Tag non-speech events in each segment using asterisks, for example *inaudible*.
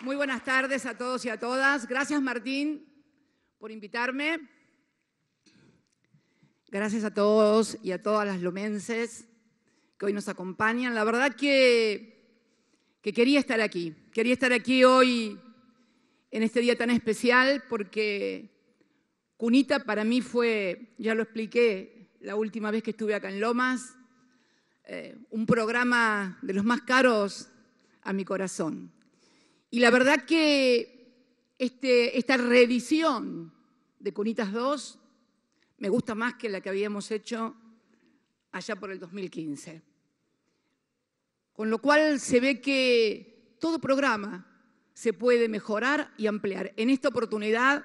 Muy buenas tardes a todos y a todas. Gracias Martín por invitarme. Gracias a todos y a todas las lomenses que hoy nos acompañan. La verdad que, que quería estar aquí. Quería estar aquí hoy en este día tan especial porque Cunita para mí fue, ya lo expliqué la última vez que estuve acá en Lomas, eh, un programa de los más caros a mi corazón. Y la verdad que este, esta revisión de Cunitas 2 me gusta más que la que habíamos hecho allá por el 2015. Con lo cual se ve que todo programa se puede mejorar y ampliar. En esta oportunidad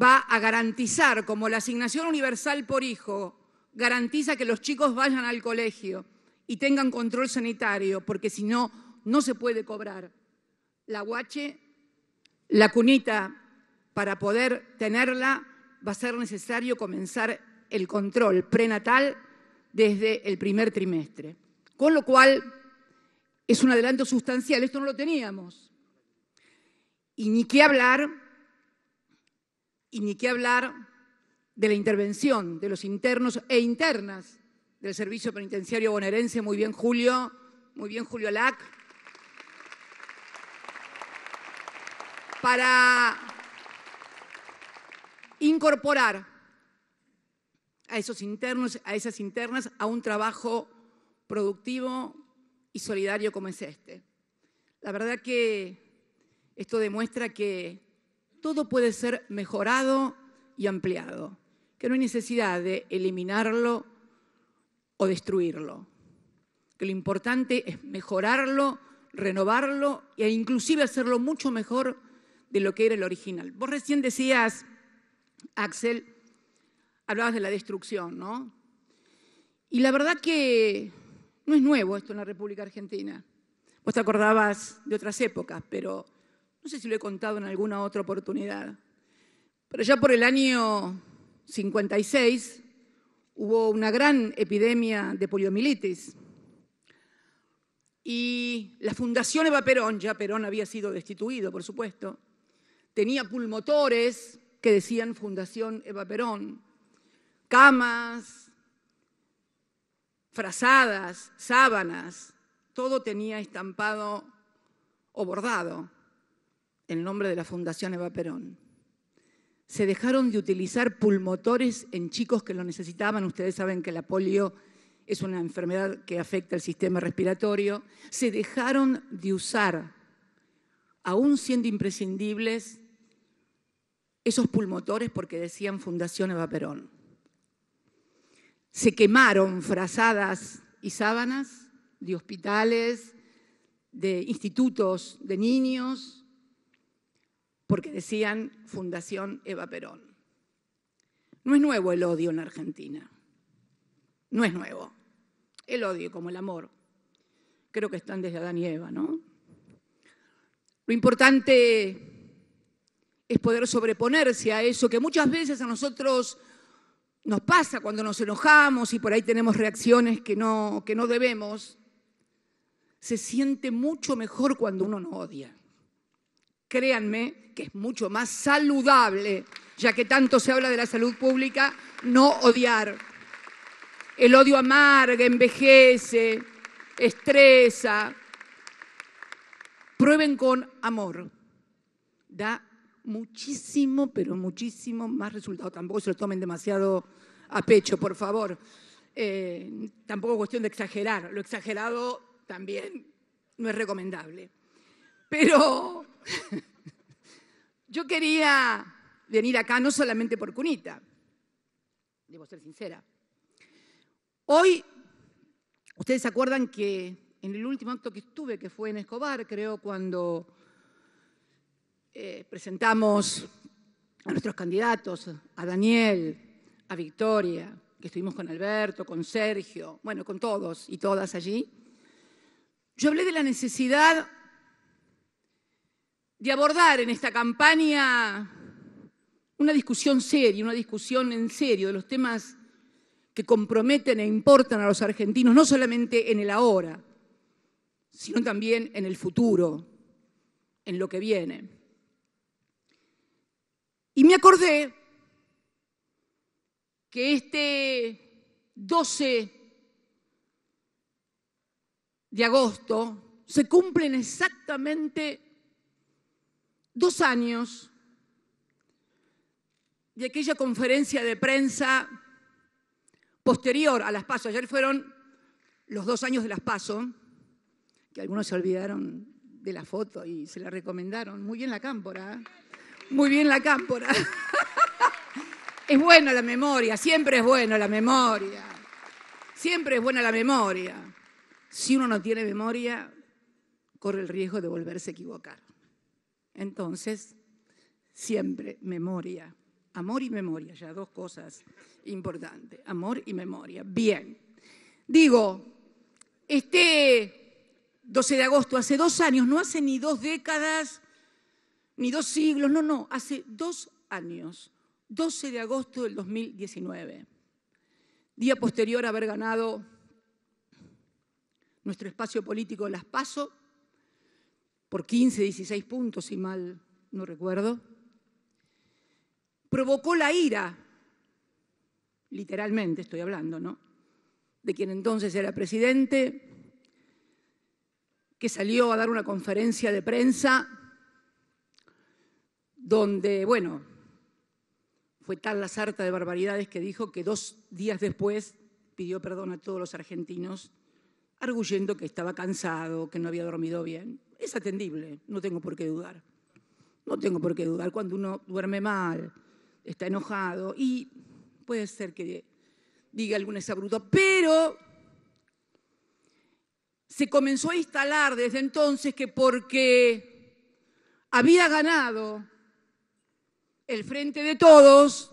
va a garantizar, como la asignación universal por hijo garantiza que los chicos vayan al colegio y tengan control sanitario, porque si no no se puede cobrar. La guache, la cunita, para poder tenerla va a ser necesario comenzar el control prenatal desde el primer trimestre. Con lo cual, es un adelanto sustancial, esto no lo teníamos. Y ni qué hablar, y ni qué hablar de la intervención de los internos e internas del Servicio Penitenciario Bonaerense, muy bien Julio, muy bien Julio Lac, para incorporar a esos internos, a esas internas, a un trabajo productivo y solidario como es este. La verdad que esto demuestra que todo puede ser mejorado y ampliado, que no hay necesidad de eliminarlo o destruirlo, que lo importante es mejorarlo, renovarlo e inclusive hacerlo mucho mejor de lo que era el original. Vos recién decías, Axel, hablabas de la destrucción, ¿no? Y la verdad que no es nuevo esto en la República Argentina. Vos te acordabas de otras épocas, pero no sé si lo he contado en alguna otra oportunidad. Pero ya por el año 56 hubo una gran epidemia de poliomielitis. Y la Fundación Eva Perón, ya Perón había sido destituido, por supuesto, tenía pulmotores que decían Fundación Eva Perón, camas, frazadas, sábanas, todo tenía estampado o bordado el nombre de la Fundación Eva Perón. Se dejaron de utilizar pulmotores en chicos que lo necesitaban. Ustedes saben que la polio es una enfermedad que afecta el sistema respiratorio. Se dejaron de usar, aún siendo imprescindibles, esos pulmotores porque decían Fundación Eva Perón. Se quemaron frazadas y sábanas de hospitales, de institutos de niños, porque decían Fundación Eva Perón. No es nuevo el odio en Argentina. No es nuevo. El odio como el amor. Creo que están desde Adán y Eva, ¿no? Lo importante es poder sobreponerse a eso que muchas veces a nosotros nos pasa cuando nos enojamos y por ahí tenemos reacciones que no, que no debemos. Se siente mucho mejor cuando uno no odia. Créanme que es mucho más saludable, ya que tanto se habla de la salud pública, no odiar. El odio amarga, envejece, estresa. Prueben con amor. Da muchísimo, pero muchísimo más resultado. Tampoco se lo tomen demasiado a pecho, por favor. Eh, tampoco cuestión de exagerar. Lo exagerado también no es recomendable. Pero *laughs* yo quería venir acá no solamente por Cunita, debo ser sincera. Hoy, ustedes se acuerdan que en el último acto que estuve, que fue en Escobar, creo, cuando eh, presentamos a nuestros candidatos, a Daniel, a Victoria, que estuvimos con Alberto, con Sergio, bueno, con todos y todas allí, yo hablé de la necesidad de abordar en esta campaña una discusión seria, una discusión en serio de los temas que comprometen e importan a los argentinos, no solamente en el ahora, sino también en el futuro, en lo que viene. Y me acordé que este 12 de agosto se cumplen exactamente dos años de aquella conferencia de prensa posterior a las PASO. Ayer fueron los dos años de las PASO, que algunos se olvidaron de la foto y se la recomendaron. Muy bien la cámpora. Muy bien la cámpora. *laughs* Es buena la memoria, siempre es buena la memoria. Siempre es buena la memoria. Si uno no tiene memoria, corre el riesgo de volverse a equivocar. Entonces, siempre memoria. Amor y memoria, ya dos cosas importantes. Amor y memoria. Bien. Digo, este 12 de agosto, hace dos años, no hace ni dos décadas, ni dos siglos, no, no, hace dos años, 12 de agosto del 2019, día posterior a haber ganado nuestro espacio político Las Paso, por 15, 16 puntos, si mal no recuerdo, provocó la ira, literalmente estoy hablando, ¿no? De quien entonces era presidente, que salió a dar una conferencia de prensa donde, bueno, fue tal la sarta de barbaridades que dijo que dos días después pidió perdón a todos los argentinos, arguyendo que estaba cansado, que no había dormido bien. Es atendible, no tengo por qué dudar. No tengo por qué dudar cuando uno duerme mal, está enojado y puede ser que diga alguna esa bruta, pero se comenzó a instalar desde entonces que porque había ganado el Frente de Todos,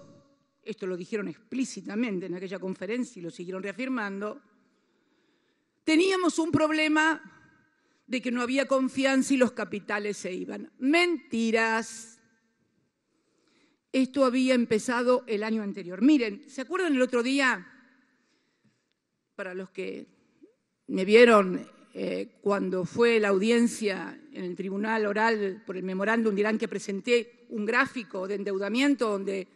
esto lo dijeron explícitamente en aquella conferencia y lo siguieron reafirmando, teníamos un problema de que no había confianza y los capitales se iban. Mentiras. Esto había empezado el año anterior. Miren, ¿se acuerdan el otro día? Para los que me vieron eh, cuando fue la audiencia en el tribunal oral por el memorándum dirán que presenté un gráfico de endeudamiento donde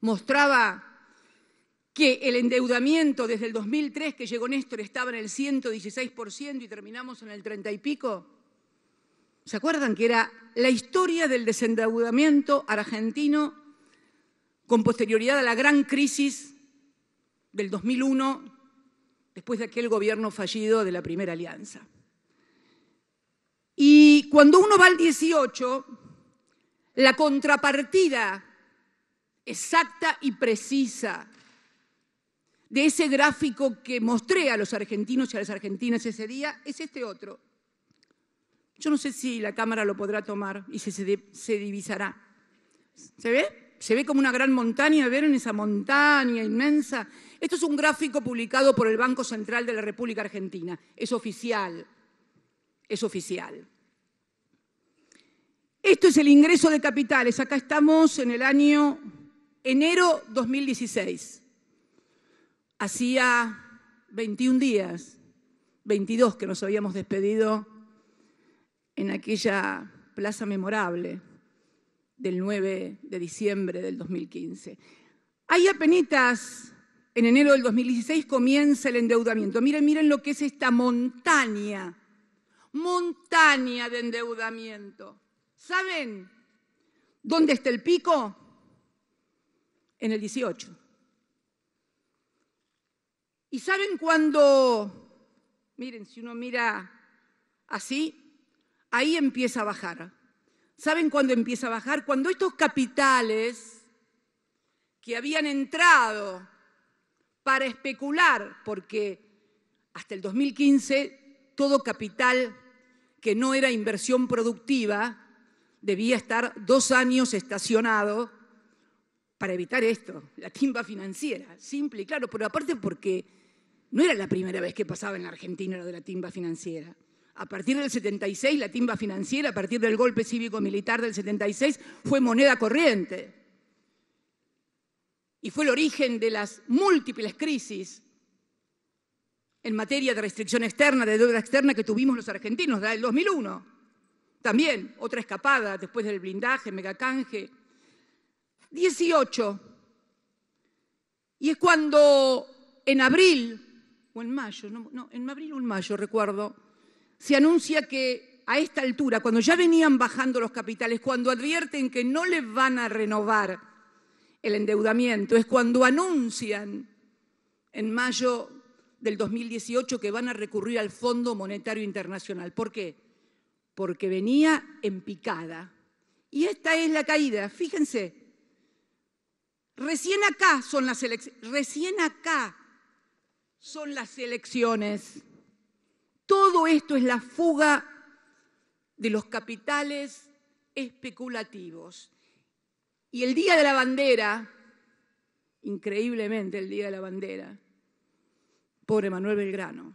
mostraba que el endeudamiento desde el 2003 que llegó Néstor estaba en el 116% y terminamos en el 30 y pico. ¿Se acuerdan que era la historia del desendeudamiento argentino con posterioridad a la gran crisis del 2001, después de aquel gobierno fallido de la primera alianza? Y cuando uno va al 18, la contrapartida exacta y precisa de ese gráfico que mostré a los argentinos y a las argentinas ese día es este otro. Yo no sé si la cámara lo podrá tomar y si se, divisará. ¿Se ve? Se ve como una gran montaña, ¿vieron esa montaña inmensa? Esto es un gráfico publicado por el Banco Central de la República Argentina. Es oficial, es oficial. Esto es el ingreso de capitales. Acá estamos en el año enero 2016. Hacía 21 días, 22 que nos habíamos despedido en aquella plaza memorable del 9 de diciembre del 2015. Ahí apenitas, en enero del 2016 comienza el endeudamiento. Miren, miren lo que es esta montaña, montaña de endeudamiento. ¿Saben dónde está el pico? En el 18. ¿Y saben cuándo...? miren, si uno mira así, ahí empieza a bajar? ¿Saben cuándo empieza a bajar? Cuando estos capitales que habían entrado para especular, porque hasta el 2015 todo capital que no era inversión productiva debía estar dos años estacionado para evitar esto, la timba financiera, simple y claro, pero aparte porque no era la primera vez que pasaba en la Argentina lo de la timba financiera. A partir del 76, la timba financiera, a partir del golpe cívico-militar del 76, fue moneda corriente. Y fue el origen de las múltiples crisis en materia de restricción externa, de deuda externa que tuvimos los argentinos, la del 2001. También otra escapada después del blindaje, megacanje. 18. Y es cuando en abril, o en mayo, no, no, en abril o en mayo recuerdo, se anuncia que a esta altura, cuando ya venían bajando los capitales, cuando advierten que no les van a renovar el endeudamiento, es cuando anuncian en mayo del 2018 que van a recurrir al Fondo Monetario Internacional. ¿Por qué? porque venía en picada. Y esta es la caída, fíjense. Recién acá son las elecciones, recién acá son las elecciones. Todo esto es la fuga de los capitales especulativos. Y el Día de la Bandera, increíblemente el Día de la Bandera, pobre Manuel Belgrano,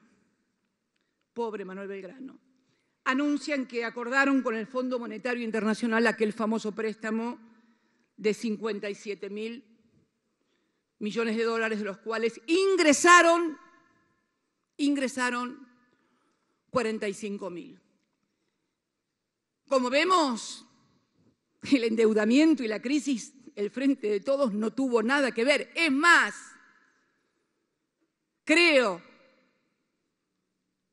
pobre Manuel Belgrano, anuncian que acordaron con el Fondo Monetario Internacional aquel famoso préstamo de 57 mil millones de dólares, de los cuales ingresaron, ingresaron 45 mil. Como vemos, el endeudamiento y la crisis, el frente de todos no tuvo nada que ver. Es más, creo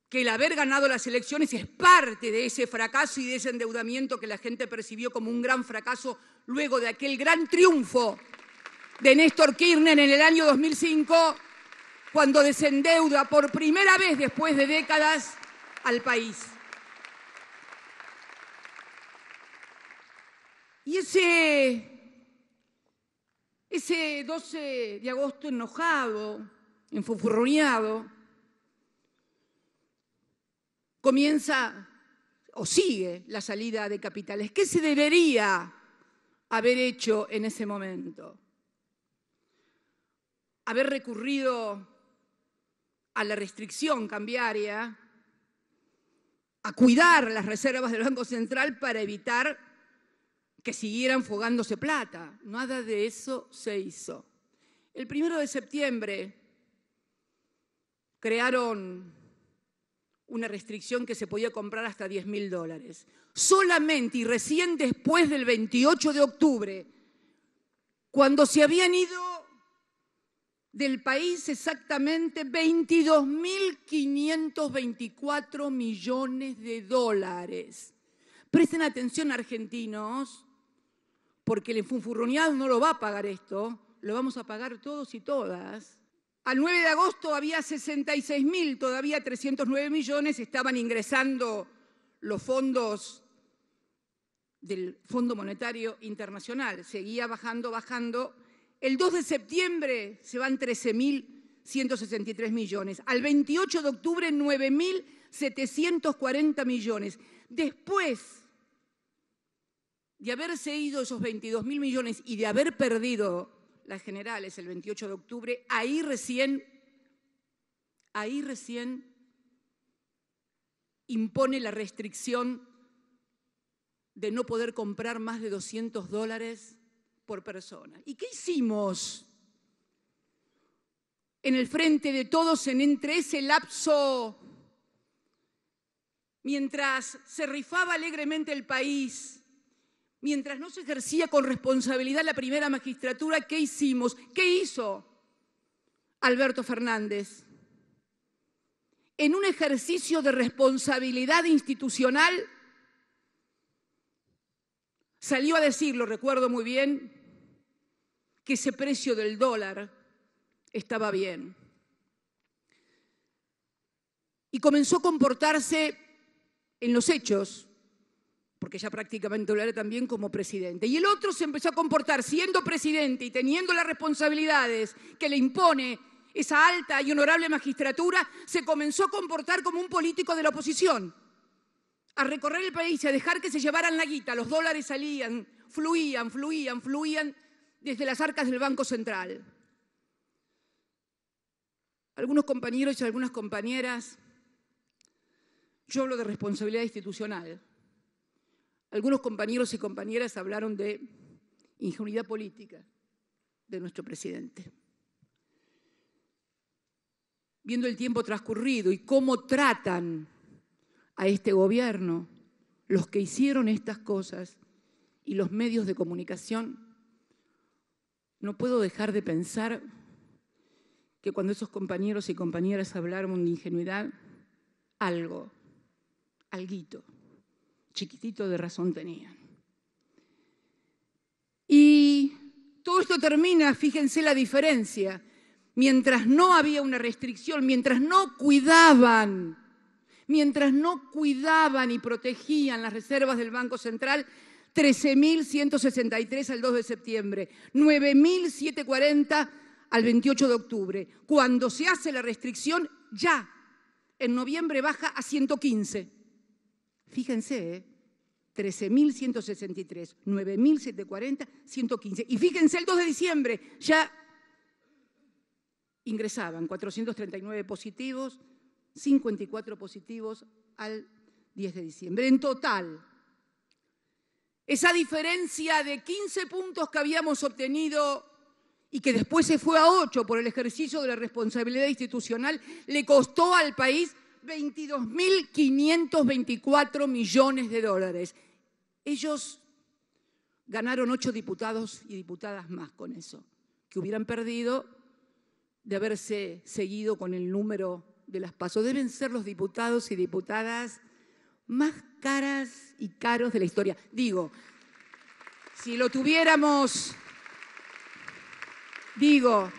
que el haber ganado las elecciones es parte de ese fracaso y de ese endeudamiento que la gente percibió como un gran fracaso luego de aquel gran triunfo de Néstor Kirchner en el año 2005, cuando desendeuda por primera vez después de décadas al país. Y ese, ese 12 de agosto enojado, enfufurruñado, comienza o sigue la salida de capitales. ¿Qué se debería haber hecho en ese momento? Haber recurrido a la restricción cambiaria, a cuidar las reservas del Banco Central para evitar que siguieran fogándose plata. Nada de eso se hizo. El primero de septiembre crearon una restricción que se podía comprar hasta 10 mil dólares. Solamente y recién después del 28 de octubre, cuando se habían ido del país exactamente 22.524 millones de dólares. Presten atención, argentinos, porque el enfunfurroneado no lo va a pagar esto, lo vamos a pagar todos y todas. Al 9 de agosto había 66.000, todavía 309 millones estaban ingresando los fondos del Fondo Monetario Internacional. Seguía bajando, bajando. El 2 de septiembre se van 13.163 millones. Al 28 de octubre 9.740 millones. Después de haberse ido esos 22.000 millones y de haber perdido las generales el 28 de octubre, ahí recién, ahí recién impone la restricción de no poder comprar más de 200 dólares por persona. ¿Y qué hicimos? en el frente de todos en entre ese lapso, mientras se rifaba alegremente el país Mientras no se ejercía con responsabilidad la primera magistratura, ¿qué hicimos? ¿Qué hizo Alberto Fernández? En un ejercicio de responsabilidad institucional, salió a decir, lo recuerdo muy bien, que ese precio del dólar estaba bien. Y comenzó a comportarse en los hechos porque ya prácticamente lo era también como presidente. Y el otro se empezó a comportar siendo presidente y teniendo las responsabilidades que le impone esa alta y honorable magistratura, se comenzó a comportar como un político de la oposición, a recorrer el país, y a dejar que se llevaran la guita, los dólares salían, fluían, fluían, fluían desde las arcas del Banco Central. Algunos compañeros y algunas compañeras, yo hablo de responsabilidad institucional, algunos compañeros y compañeras hablaron de ingenuidad política de nuestro presidente. Viendo el tiempo transcurrido y cómo tratan a este gobierno los que hicieron estas cosas y los medios de comunicación, no puedo dejar de pensar que cuando esos compañeros y compañeras hablaron de ingenuidad, algo, alguito chiquitito de razón tenían. Y todo esto termina, fíjense la diferencia, mientras no había una restricción, mientras no cuidaban, mientras no cuidaban y protegían las reservas del Banco Central, 13.163 al 2 de septiembre, 9.740 al 28 de octubre. Cuando se hace la restricción, ya en noviembre baja a 115. Fíjense, 13.163, 9.740, 115. Y fíjense, el 2 de diciembre ya ingresaban 439 positivos, 54 positivos al 10 de diciembre. En total, esa diferencia de 15 puntos que habíamos obtenido y que después se fue a 8 por el ejercicio de la responsabilidad institucional, le costó al país 22.524 millones de dólares. Ellos ganaron ocho diputados y diputadas más con eso, que hubieran perdido de haberse seguido con el número de las pasos. Deben ser los diputados y diputadas más caras y caros de la historia. Digo, si lo tuviéramos, digo,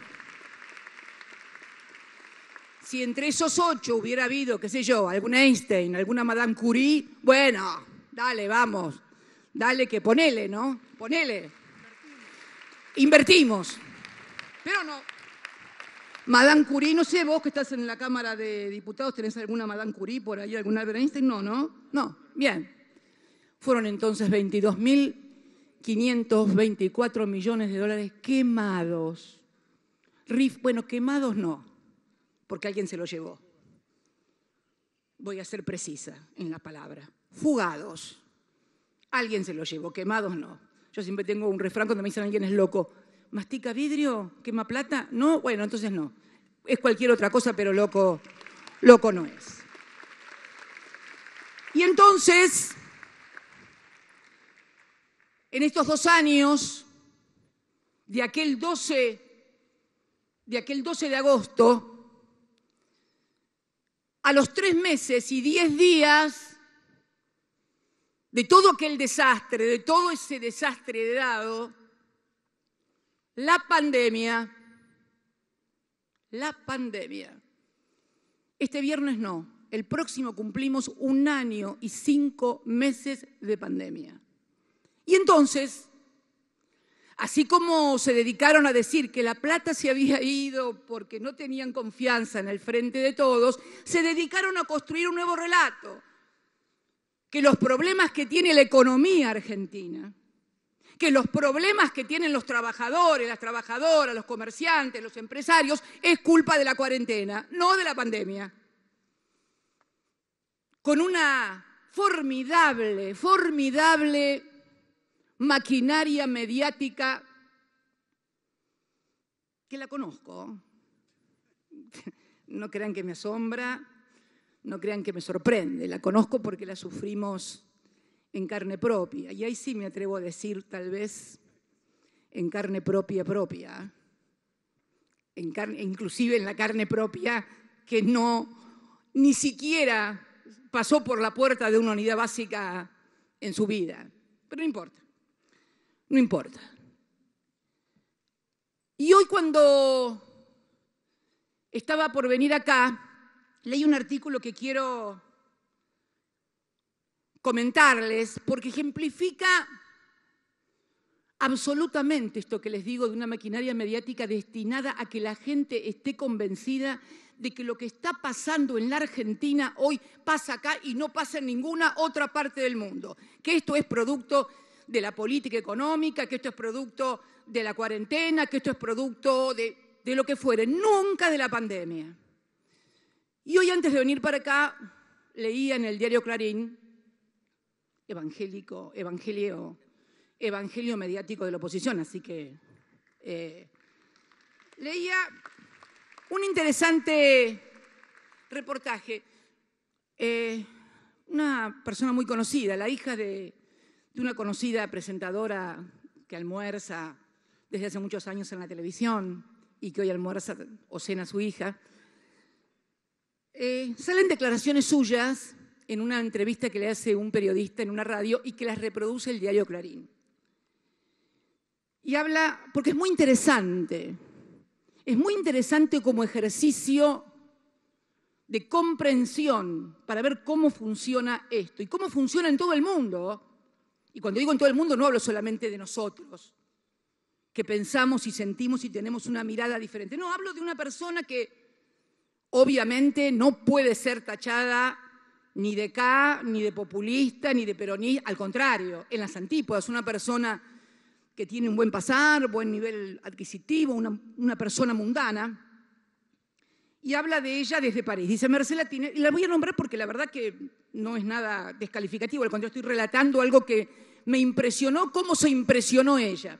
si entre esos ocho hubiera habido, qué sé yo, algún Einstein, alguna Madame Curie, bueno, dale, vamos, dale que ponele, ¿no? Ponele. Invertimos. Pero no. Madame Curie, no sé, vos que estás en la Cámara de Diputados, ¿tenés alguna Madame Curie por ahí, algún Albert Einstein? No, no, no. Bien. Fueron entonces 22.524 millones de dólares quemados. Rif, bueno, quemados no porque alguien se lo llevó. Voy a ser precisa en la palabra. Fugados. Alguien se lo llevó, quemados no. Yo siempre tengo un refrán cuando me dicen alguien es loco. ¿Mastica vidrio? ¿Quema plata? No, bueno, entonces no. Es cualquier otra cosa, pero loco, loco no es. Y entonces, en estos dos años, de aquel 12, de aquel 12 de agosto, a los tres meses y diez días de todo aquel desastre, de todo ese desastre dado, la pandemia, la pandemia. Este viernes no, el próximo cumplimos un año y cinco meses de pandemia. Y entonces, Así como se dedicaron a decir que la plata se había ido porque no tenían confianza en el frente de todos, se dedicaron a construir un nuevo relato, que los problemas que tiene la economía argentina, que los problemas que tienen los trabajadores, las trabajadoras, los comerciantes, los empresarios, es culpa de la cuarentena, no de la pandemia. Con una formidable, formidable maquinaria mediática que la conozco. No crean que me asombra, no crean que me sorprende, la conozco porque la sufrimos en carne propia. Y ahí sí me atrevo a decir, tal vez, en carne propia propia, inclusive en la carne propia que no, ni siquiera pasó por la puerta de una unidad básica en su vida. Pero no importa. No importa. Y hoy cuando estaba por venir acá, leí un artículo que quiero comentarles porque ejemplifica absolutamente esto que les digo de una maquinaria mediática destinada a que la gente esté convencida de que lo que está pasando en la Argentina hoy pasa acá y no pasa en ninguna otra parte del mundo, que esto es producto de la política económica, que esto es producto de la cuarentena, que esto es producto de, lo que fuere, nunca de la pandemia. Y hoy antes de venir para acá, leía en el diario Clarín, evangélico, evangelio, evangelio mediático de la oposición, así que eh, leía un interesante reportaje. Eh, una persona muy conocida, la hija de una conocida presentadora que almuerza desde hace muchos años en la televisión y que hoy almuerza o cena a su hija, eh, salen declaraciones suyas en una entrevista que le hace un periodista en una radio y que las reproduce el diario Clarín. Y habla, porque es muy interesante, es muy interesante como ejercicio de comprensión para ver cómo funciona esto y cómo funciona en todo el mundo, y cuando digo en todo el mundo no hablo solamente de nosotros, que pensamos y sentimos y tenemos una mirada diferente. No, hablo de una persona que obviamente no puede ser tachada ni de K, ni de populista, ni de peronista, al contrario, en las antípodas, una persona que tiene un buen pasar, buen nivel adquisitivo, una, persona mundana, y habla de ella desde París. Dice Marcela Latina. y la voy a nombrar porque la verdad que no es nada descalificativo, al contrario, estoy relatando algo que me impresionó, cómo se impresionó ella.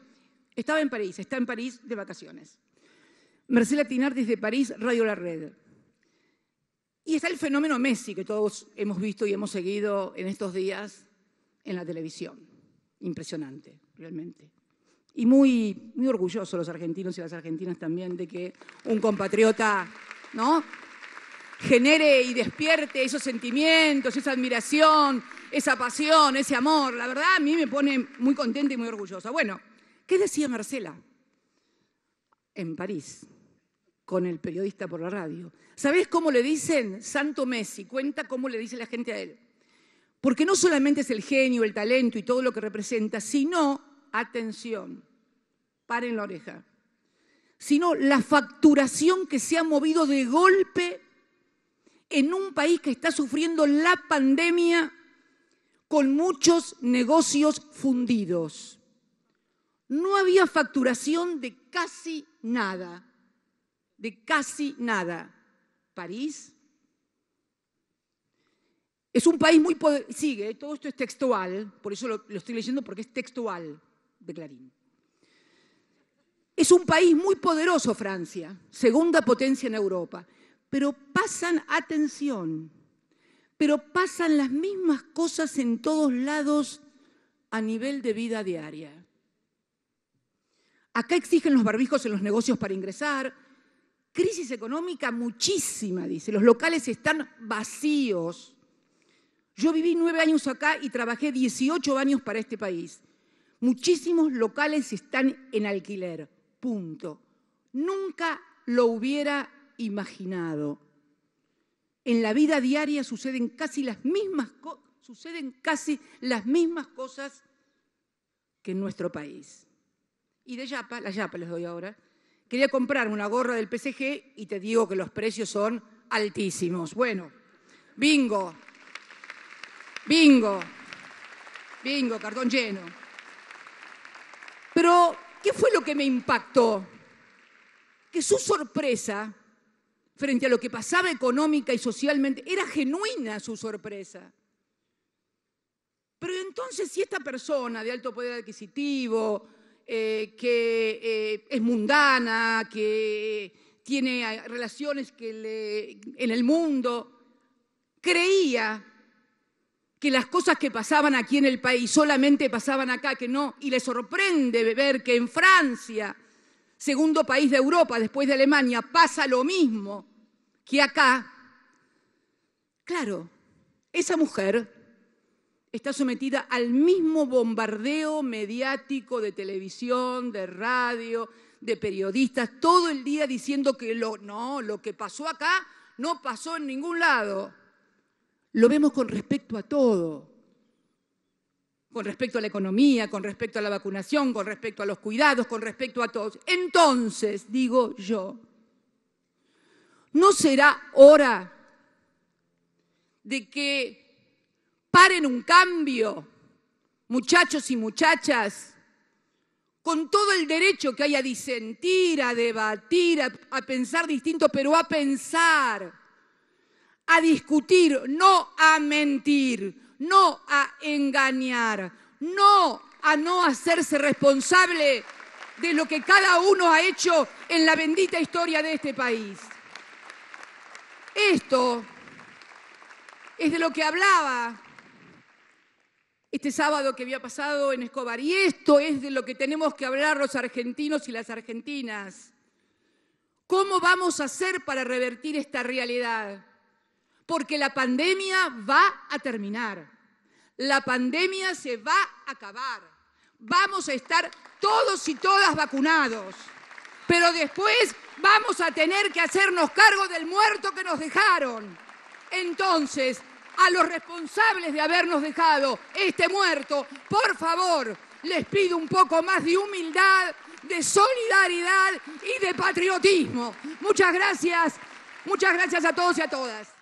Estaba en París, está en París de vacaciones. Marcela Tinar de París, Radio La Red. Y está el fenómeno Messi que todos hemos visto y hemos seguido en estos días en la televisión. Impresionante, realmente. Y muy, muy orgullosos los argentinos y las argentinas también de que un compatriota, ¿no? genere y despierte esos sentimientos, esa admiración, esa pasión, ese amor. La verdad a mí me pone muy contenta y muy orgullosa. Bueno, ¿qué decía Marcela en París con el periodista por la radio? ¿Sabés cómo le dicen Santo Messi? Cuenta cómo le dice la gente a él. Porque no solamente es el genio, el talento y todo lo que representa, sino, atención, paren la oreja, sino la facturación que se ha movido de golpe en un país que está sufriendo la pandemia con muchos negocios fundidos. No había facturación de casi nada, de casi nada. París es un país muy poderoso, sigue, eh, todo esto es textual, por eso lo estoy leyendo porque es textual de Clarín. Es un país muy poderoso Francia, segunda potencia en Europa pero pasan atención, pero pasan las mismas cosas en todos lados a nivel de vida diaria. Acá exigen los barbijos en los negocios para ingresar. Crisis económica muchísima, dice. Los locales están vacíos. Yo viví nueve años acá y trabajé 18 años para este país. Muchísimos locales están en alquiler, punto. Nunca lo hubiera imaginado. En la vida diaria suceden casi las mismas, suceden casi las mismas cosas que en nuestro país. Y de Yapa, la Yapa les doy ahora, quería comprarme una gorra del PSG y te digo que los precios son altísimos. Bueno, bingo, bingo, bingo, cartón lleno. Pero, ¿qué fue lo que me impactó? Que su sorpresa frente a lo que pasaba económica y socialmente, era genuina su sorpresa. Pero entonces si esta persona de alto poder adquisitivo, eh, que eh, es mundana, que tiene relaciones que le, en el mundo, creía que las cosas que pasaban aquí en el país solamente pasaban acá, que no, y le sorprende ver que en Francia, segundo país de Europa después de Alemania, pasa lo mismo que acá, claro, esa mujer está sometida al mismo bombardeo mediático de televisión, de radio, de periodistas, todo el día diciendo que lo, no, lo que pasó acá no pasó en ningún lado. Lo vemos con respecto a todo con respecto a la economía, con respecto a la vacunación, con respecto a los cuidados, con respecto a todos. Entonces, digo yo, ¿no será hora de que paren un cambio, muchachos y muchachas, con todo el derecho que hay a disentir, a debatir, a, a pensar distinto, pero a pensar, a discutir, no a mentir? no a engañar, no a no hacerse responsable de lo que cada uno ha hecho en la bendita historia de este país. Esto es de lo que hablaba este sábado que había pasado en Escobar. Y esto es de lo que tenemos que hablar los argentinos y las argentinas. ¿Cómo vamos a hacer para revertir esta realidad? porque la pandemia va a terminar. La pandemia se va a acabar. Vamos a estar todos y todas vacunados. Pero después vamos a tener que hacernos cargo del muerto que nos dejaron. Entonces, a los responsables de habernos dejado este muerto, por favor, les pido un poco más de humildad, de solidaridad y de patriotismo. Muchas gracias, muchas gracias a todos y a todas.